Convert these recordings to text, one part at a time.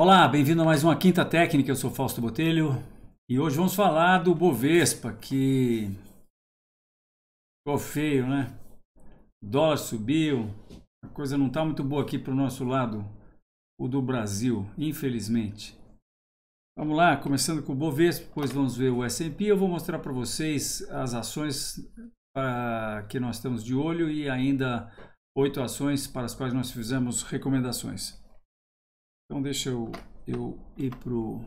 Olá, bem-vindo a mais uma Quinta Técnica, eu sou Fausto Botelho e hoje vamos falar do Bovespa, que ficou feio, né? O dólar subiu, a coisa não está muito boa aqui para o nosso lado, o do Brasil, infelizmente. Vamos lá, começando com o Bovespa, depois vamos ver o S&P, eu vou mostrar para vocês as ações ah, que nós estamos de olho e ainda oito ações para as quais nós fizemos recomendações. Então deixa eu, eu ir para o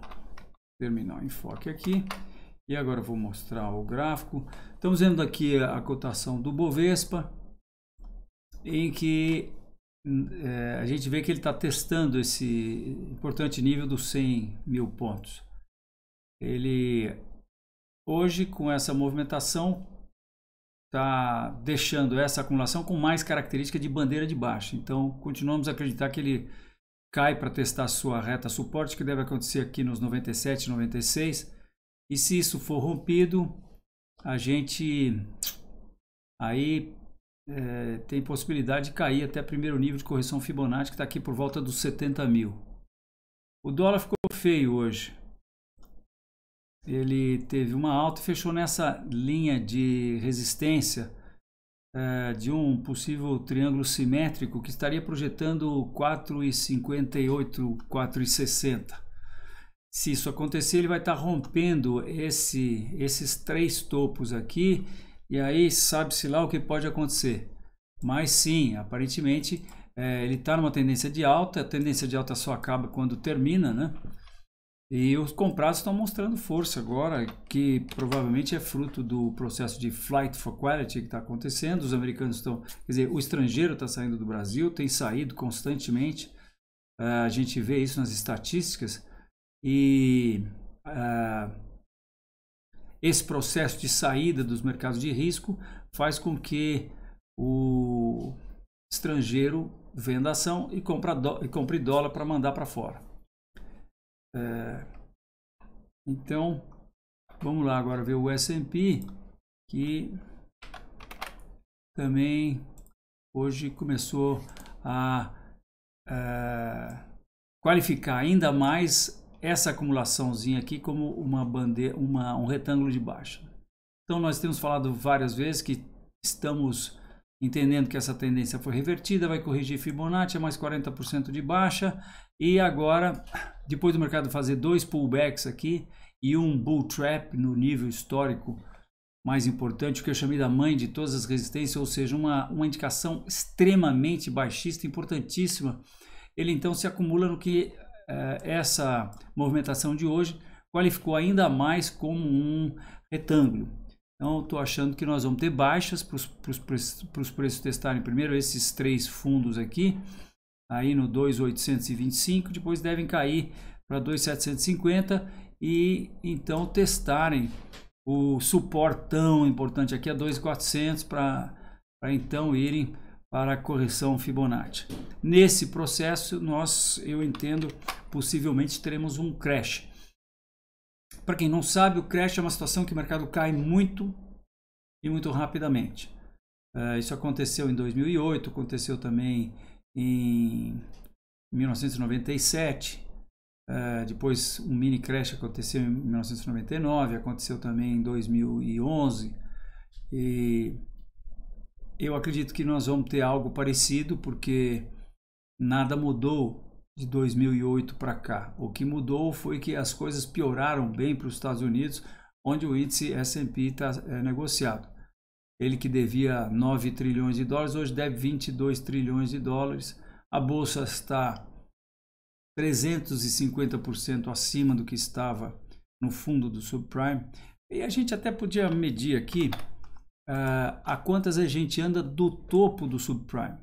terminal enfoque aqui. E agora vou mostrar o gráfico. Estamos vendo aqui a, cotação do Bovespa, em que hum, é, a gente vê que ele está testando esse importante nível dos 100 mil pontos. Ele hoje, com essa movimentação, está deixando essa acumulação com mais característica de bandeira de baixa. Então, continuamos a acreditar que ele cai para testar sua reta suporte, que deve acontecer aqui nos 97, 96. E se isso for rompido, a gente aí é, tem possibilidade de cair até primeiro nível de correção Fibonacci, que está aqui por volta dos 70 mil. O dólar ficou feio hoje. Ele teve uma alta e fechou nessa linha de resistência eh, de um possível triângulo simétrico que estaria projetando 4,58, 4,60. Se isso acontecer, ele vai estar tá rompendo esse, esses três topos aqui e aí sabe-se lá o que pode acontecer. Mas sim, aparentemente é, ele está numa tendência de alta, a tendência de alta só acaba quando termina, né? E os comprados estão mostrando força agora, que provavelmente é fruto do processo de flight for quality que está acontecendo. Os americanos estão, quer dizer, o estrangeiro está saindo do Brasil, tem saído constantemente. Uh, a gente vê isso nas estatísticas. E uh, esse processo de saída dos mercados de risco faz com que o estrangeiro venda ação e, compra e compre dólar para mandar para fora. É, então, vamos lá agora ver o S&P, que também hoje começou a, a é, qualificar ainda mais essa acumulaçãozinha aqui como uma bandeira, uma, um retângulo de baixa. Então nós temos falado várias vezes que estamos entendendo que essa tendência foi revertida, vai corrigir Fibonacci a mais 40% de baixa e agora, depois do mercado fazer dois pullbacks aqui e um bull trap no nível histórico mais importante, o que eu chamei da mãe de todas as resistências, ou seja, uma, uma indicação extremamente baixista, importantíssima, ele então se acumula no que eh, essa movimentação de hoje qualificou ainda mais como um retângulo. Então, estou achando que nós vamos ter baixas para os preços testarem primeiro esses três fundos aqui, aí no 2,825, depois devem cair para 2,750 e então testarem o suporte tão importante aqui a 2,400 para então irem para a correção Fibonacci. Nesse processo, nós, eu entendo, possivelmente teremos um crash. Para quem não sabe, o crash é uma situação que o mercado cai muito e muito rapidamente. Uh, isso aconteceu em 2008, aconteceu também em 1997. Uh, eh, depois um mini crash aconteceu em 1999, aconteceu também em 2011. E eu acredito que nós vamos ter algo parecido, porque nada mudou de 2008 para cá. O que mudou foi que as coisas pioraram bem para os Estados Unidos, onde o índice S&P está é, negociado. Ele que devia 9 trilhões de dólares, hoje deve 22 trilhões de dólares. A bolsa está 350% acima do que estava no fundo do subprime. E a gente até podia medir aqui uh, a quantas a gente anda do topo do subprime.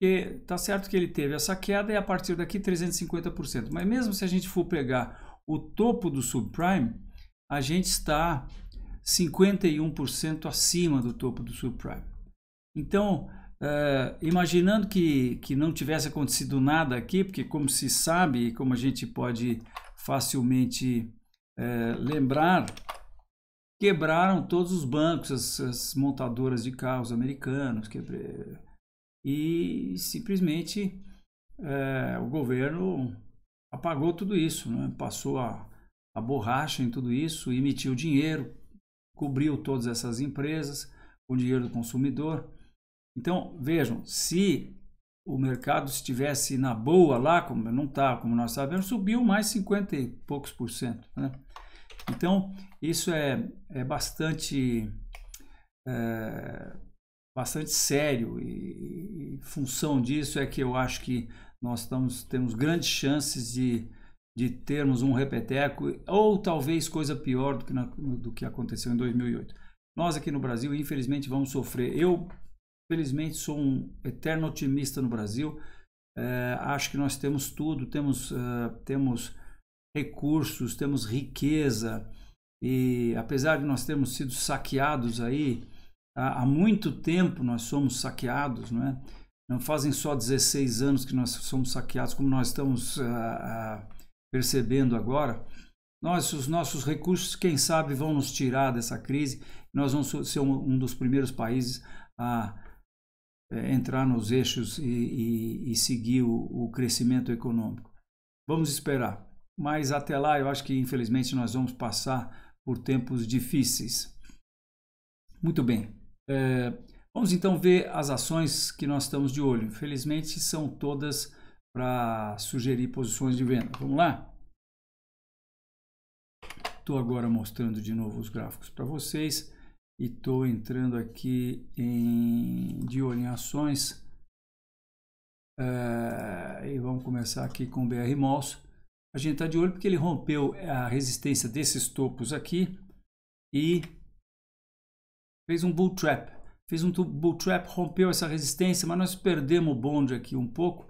Porque tá certo que ele teve essa queda e a partir daqui 350%. Mas mesmo se a gente for pegar o topo do subprime, a gente está 51% acima do topo do subprime. Então, eh, imaginando que, que não tivesse acontecido nada aqui, porque como se sabe, como a gente pode facilmente eh, lembrar, quebraram todos os bancos, as, as montadoras de carros americanos, quebraram e simplesmente é, o governo apagou tudo isso, né? passou a, a borracha em tudo isso, emitiu dinheiro, cobriu todas essas empresas com dinheiro do consumidor. Então, vejam, se o mercado estivesse na boa lá, como não está, como nós sabemos, subiu mais 50 e poucos por cento. Né? Então, isso é, é bastante é, bastante sério e, e, função disso é que eu acho que nós estamos, temos grandes chances de, de termos um repeteco ou talvez coisa pior do que, na, do que aconteceu em 2008. Nós aqui no Brasil, infelizmente, vamos sofrer. Eu, felizmente, sou um eterno otimista no Brasil. É, acho que nós temos tudo, temos, uh, temos recursos, temos riqueza. E apesar de nós termos sido saqueados aí, Há, muito tempo nós somos saqueados, não é? Não fazem só 16 anos que nós somos saqueados, como nós estamos ah, ah, percebendo agora. Nós, os nossos recursos, quem sabe, vão nos tirar dessa crise. Nós vamos ser um, um dos primeiros países a eh, entrar nos eixos e, e, e seguir o, o crescimento econômico. Vamos esperar. Mas até lá, eu acho que infelizmente nós vamos passar por tempos difíceis. Muito bem. É, vamos então ver as ações que nós estamos de olho. infelizmente são todas para sugerir posições de venda. Vamos lá? Estou agora mostrando de novo os gráficos para vocês e estou entrando aqui em de olho em ações. É, e vamos começar aqui com o BR Malso. A gente está de olho porque ele rompeu a resistência desses topos aqui e fez um bull trap, fez um bull trap, rompeu essa resistência, mas nós perdemos o bonde aqui um pouco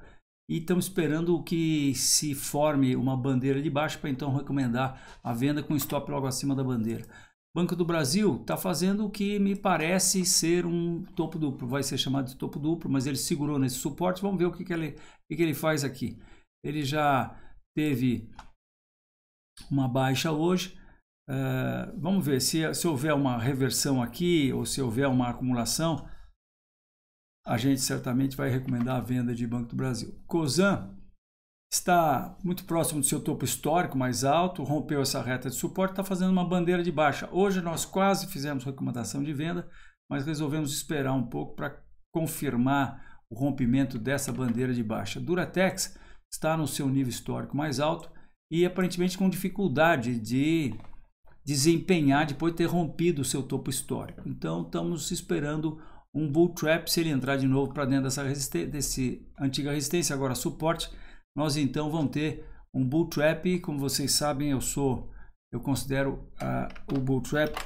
e estamos esperando que se forme uma bandeira de baixo para então recomendar a venda com stop logo acima da bandeira. Banco do Brasil está fazendo o que me parece ser um topo duplo, vai ser chamado de topo duplo, mas ele segurou nesse suporte. Vamos ver o que, que, ele, que, que ele faz aqui. Ele já teve uma baixa hoje, ah, vamos ver, se, se houver uma reversão aqui ou se houver uma acumulação, a gente certamente vai recomendar a venda de Banco do Brasil. Cosan está muito próximo do seu topo histórico mais alto, rompeu essa reta de suporte, está fazendo uma bandeira de baixa. Hoje nós quase fizemos recomendação de venda, mas resolvemos esperar um pouco para confirmar o rompimento dessa bandeira de baixa. Duratex está no seu nível histórico mais alto e aparentemente com dificuldade de desempenhar depois de ter rompido o seu topo histórico. Então estamos esperando um bull trap se ele entrar de novo para dentro dessa resistência, desse antiga resistência agora suporte, nós então vamos ter um bull trap, como vocês sabem, eu sou eu considero o bull trap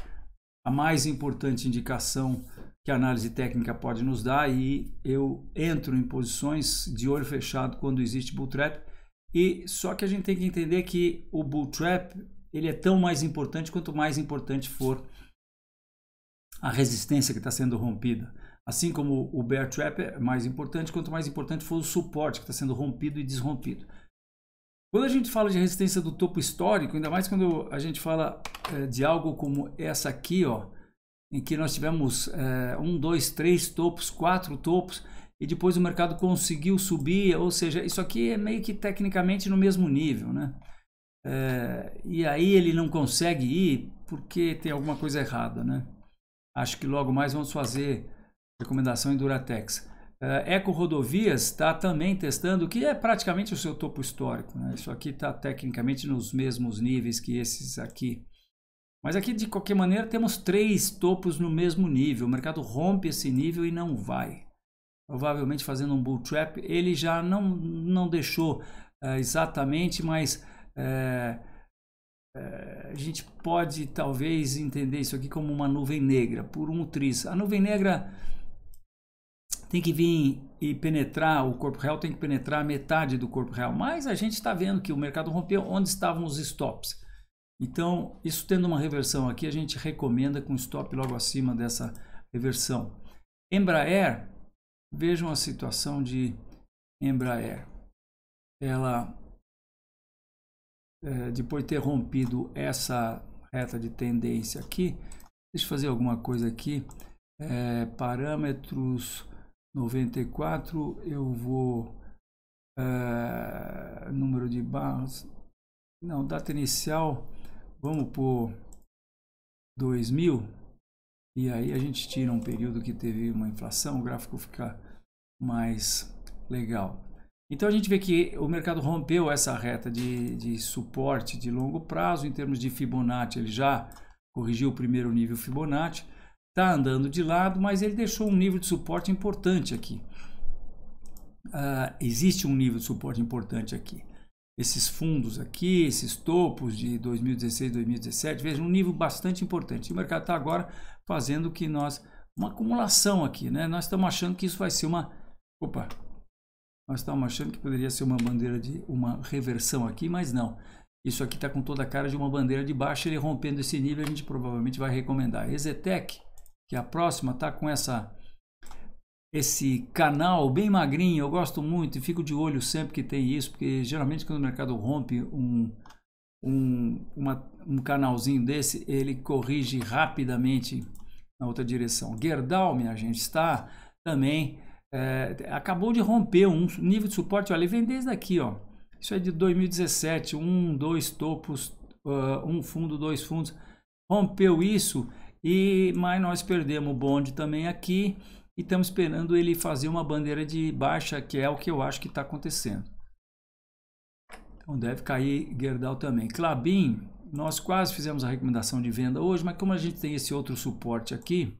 a mais importante indicação que a análise técnica pode nos dar e eu entro em posições de olho fechado quando existe bull trap. E só que a gente tem que entender que o bull trap ele é tão mais importante quanto mais importante for a resistência que está sendo rompida. Assim como o bear trap é mais importante quanto mais importante for o suporte que está sendo rompido e desrompido. Quando a gente fala de resistência do topo histórico, ainda mais quando a gente fala é, de algo como essa aqui, ó, em que nós tivemos é, um, dois, três topos, quatro topos, e depois o mercado conseguiu subir, ou seja, isso aqui é meio que tecnicamente no mesmo nível, né? É, e aí ele não consegue ir porque tem alguma coisa errada, né? Acho que logo mais vamos fazer recomendação em Duratex. É, Eco Rodovias está também testando, que é praticamente o seu topo histórico. Né? Isso aqui está tecnicamente nos mesmos níveis que esses aqui. Mas aqui, de qualquer maneira, temos três topos no mesmo nível. O mercado rompe esse nível e não vai. Provavelmente fazendo um bull trap. Ele já não, não deixou eh, exatamente, mas é, é, a gente pode talvez entender isso aqui como uma nuvem negra, por um triz. A nuvem negra tem que vir e penetrar, o corpo real tem que penetrar metade do corpo real. Mas a gente está vendo que o mercado rompeu onde estavam os stops. Então, isso tendo uma reversão aqui, a gente recomenda com stop logo acima dessa reversão. Embraer, vejam a situação de Embraer. Ela é, depois de ter rompido essa reta de tendência aqui, deixa eu fazer alguma coisa aqui, é, parâmetros 94, eu vou, é, número de barras, não, data inicial, vamos por 2000, e aí a gente tira um período que teve uma inflação, o gráfico fica mais legal. Então a gente vê que o mercado rompeu essa reta de, de suporte de longo prazo em termos de Fibonacci, ele já corrigiu o primeiro nível Fibonacci, está andando de lado, mas ele deixou um nível de suporte importante aqui. Uh, existe um nível de suporte importante aqui. Esses fundos aqui, esses topos de 2016, 2017, veja, um nível bastante importante. O mercado está agora fazendo que nós, uma acumulação aqui, né? Nós estamos achando que isso vai ser uma, opa, nós estávamos achando que poderia ser uma bandeira de uma reversão aqui, mas não. Isso aqui está com toda a cara de uma bandeira de baixa. Ele rompendo esse nível, a gente provavelmente vai recomendar. Exetec, que é a próxima, está com essa esse canal bem magrinho. Eu gosto muito e fico de olho sempre que tem isso, porque geralmente quando o mercado rompe um, um, uma, um canalzinho desse, ele corrige rapidamente na outra direção. Gerdau, minha gente, está também é, acabou de romper um nível de suporte, olha, ele vem desde aqui, ó. Isso é de 2017, um, dois topos, uh, um fundo, dois fundos. Rompeu isso, e mas nós perdemos o bonde também aqui e estamos esperando ele fazer uma bandeira de baixa, que é o que eu acho que está acontecendo. Então deve cair Gerdau também. Clabin, nós quase fizemos a recomendação de venda hoje, mas como a gente tem esse outro suporte aqui,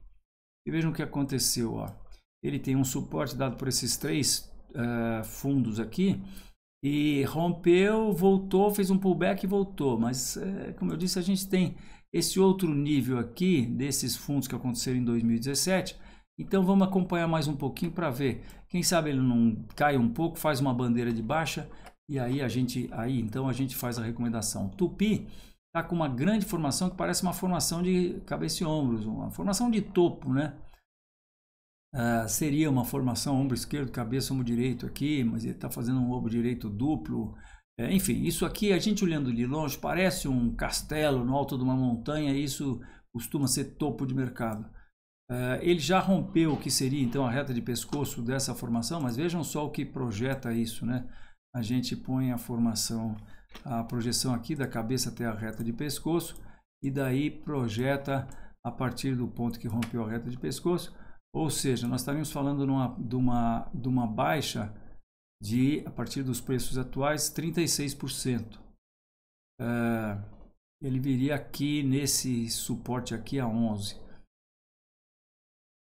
vejam o que aconteceu, ó ele tem um suporte dado por esses três uh, fundos aqui e rompeu, voltou, fez um pullback e voltou. Mas, eh, como eu disse, a gente tem esse outro nível aqui desses fundos que aconteceram em 2017. Então vamos acompanhar mais um pouquinho para ver. Quem sabe ele não cai um pouco, faz uma bandeira de baixa e aí a gente aí então a gente faz a recomendação. Tupi está com uma grande formação que parece uma formação de cabeça e ombros, uma formação de topo, né? Uh, seria uma formação ombro esquerdo, cabeça, ombro direito aqui, mas ele está fazendo um ombro direito duplo. É, enfim, isso aqui, a gente olhando de longe, parece um castelo no alto de uma montanha, e isso costuma ser topo de mercado. Uh, ele já rompeu o que seria então a reta de pescoço dessa formação, mas vejam só o que projeta isso, né? A gente põe a formação, a projeção aqui da cabeça até a reta de pescoço, e daí projeta a partir do ponto que rompeu a reta de pescoço, ou seja, nós estaríamos falando numa, de, uma, de uma baixa de, a partir dos preços atuais, 36%. Uh, é, ele viria aqui nesse suporte aqui a 11.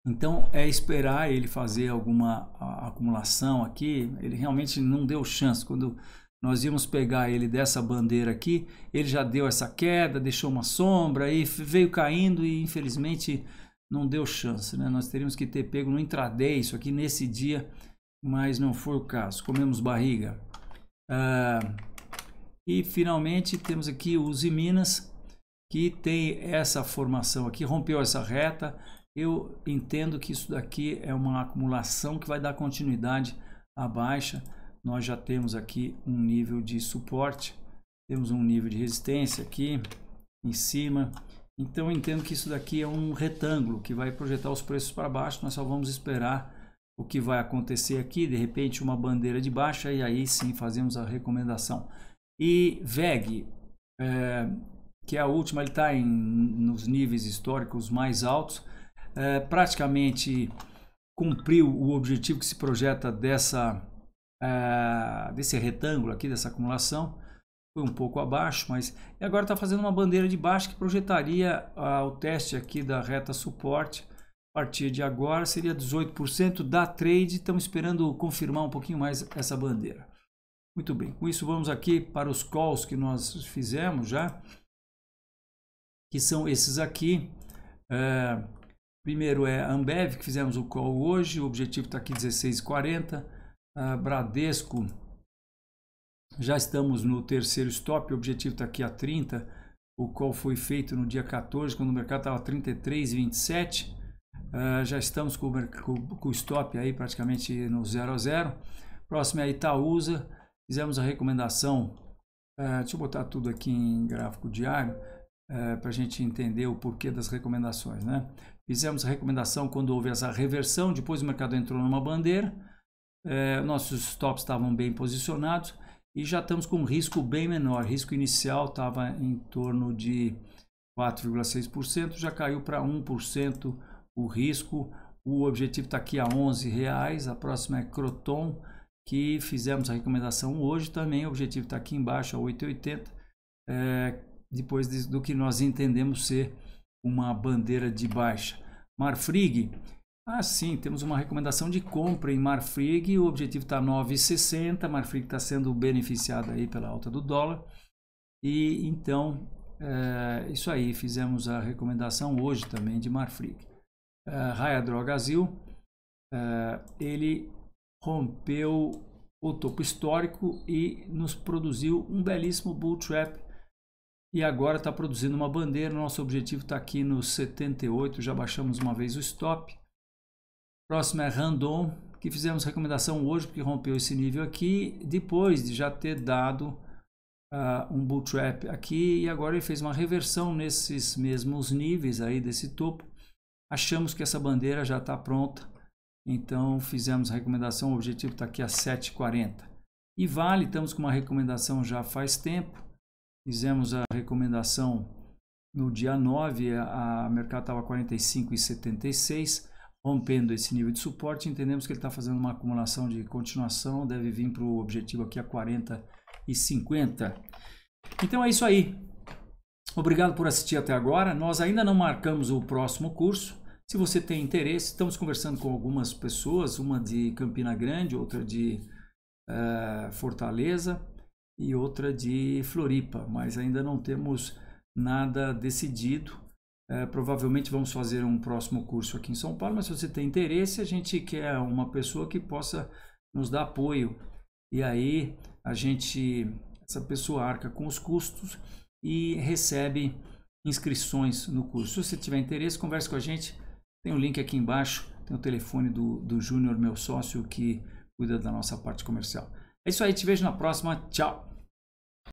Então é esperar ele fazer alguma acumulação aqui. Ele realmente não deu chance. Quando nós íamos pegar ele dessa bandeira aqui, ele já deu essa queda, deixou uma sombra e veio caindo e infelizmente não deu chance, né? Nós teríamos que ter pego no intraday isso aqui nesse dia, mas não foi o caso. Comemos barriga. Ah, e finalmente temos aqui o Minas, que tem essa formação aqui, rompeu essa reta. Eu entendo que isso daqui é uma acumulação que vai dar continuidade à baixa. Nós já temos aqui um nível de suporte, temos um nível de resistência aqui em cima então eu entendo que isso daqui é um retângulo que vai projetar os preços para baixo, nós só vamos esperar o que vai acontecer aqui, de repente uma bandeira de baixa e aí sim fazemos a recomendação. E VEG, é, que é a última, ele está nos níveis históricos mais altos, é, praticamente cumpriu o objetivo que se projeta dessa, é, desse retângulo aqui, dessa acumulação, foi um pouco abaixo, mas e agora está fazendo uma bandeira de baixo que projetaria ah, o teste aqui da reta suporte. A partir de agora seria 18% da trade. Estamos esperando confirmar um pouquinho mais essa bandeira. Muito bem, com isso vamos aqui para os calls que nós fizemos já, que são esses aqui. É, primeiro é Ambev, que fizemos o call hoje, o objetivo está aqui 16,40. Uh, ah, Bradesco já estamos no terceiro stop, o objetivo está aqui a 30, o qual foi feito no dia 14, quando o mercado estava 33,27. Uh, já estamos com, o stop aí praticamente no 0 a 0. Próximo é a Itaúsa. Fizemos a recomendação. Uh, deixa eu botar tudo aqui em gráfico diário uh, ah, para a gente entender o porquê das recomendações. Né? Fizemos a recomendação quando houve essa reversão, depois o mercado entrou numa bandeira. Uh, nossos stops estavam bem posicionados e já estamos com um risco bem menor. risco inicial estava em torno de 4,6%, já caiu para 1% o risco. O objetivo está aqui a R$ reais. A próxima é Croton, que fizemos a recomendação hoje também. O objetivo está aqui embaixo a 8,80, é, depois de, do que nós entendemos ser uma bandeira de baixa. Marfrig, ah, sim, temos uma recomendação de compra em Marfrig, o objetivo está 9,60, Marfrig está sendo beneficiado aí pela alta do dólar. E então, é, isso aí, fizemos a recomendação hoje também de Marfrig. É, Raia Drogazil, é, eh, ele rompeu o topo histórico e nos produziu um belíssimo bull trap e agora está produzindo uma bandeira. Nosso objetivo está aqui nos 78, já baixamos uma vez o stop Próximo é Randon, que fizemos recomendação hoje porque rompeu esse nível aqui, depois de já ter dado uh, um bull trap aqui e agora ele fez uma reversão nesses mesmos níveis aí desse topo. Achamos que essa bandeira já está pronta, então fizemos recomendação, o objetivo está aqui a 7,40. E vale, estamos com uma recomendação já faz tempo, fizemos a recomendação no dia 9, a, a mercado estava 45,76 rompendo esse nível de suporte, entendemos que ele está fazendo uma acumulação de continuação, deve vir para o objetivo aqui a 40 e 50. Então é isso aí. Obrigado por assistir até agora. Nós ainda não marcamos o próximo curso. Se você tem interesse, estamos conversando com algumas pessoas, uma de Campina Grande, outra de uh, Fortaleza e outra de Floripa, mas ainda não temos nada decidido. É, provavelmente vamos fazer um próximo curso aqui em São Paulo, mas se você tem interesse, a gente quer uma pessoa que possa nos dar apoio. E aí a gente, essa pessoa arca com os custos e recebe inscrições no curso. Se você tiver interesse, converse com a gente. Tem o um link aqui embaixo, tem o telefone do, do Júnior, meu sócio, que cuida da nossa parte comercial. É isso aí, te vejo na próxima. Tchau!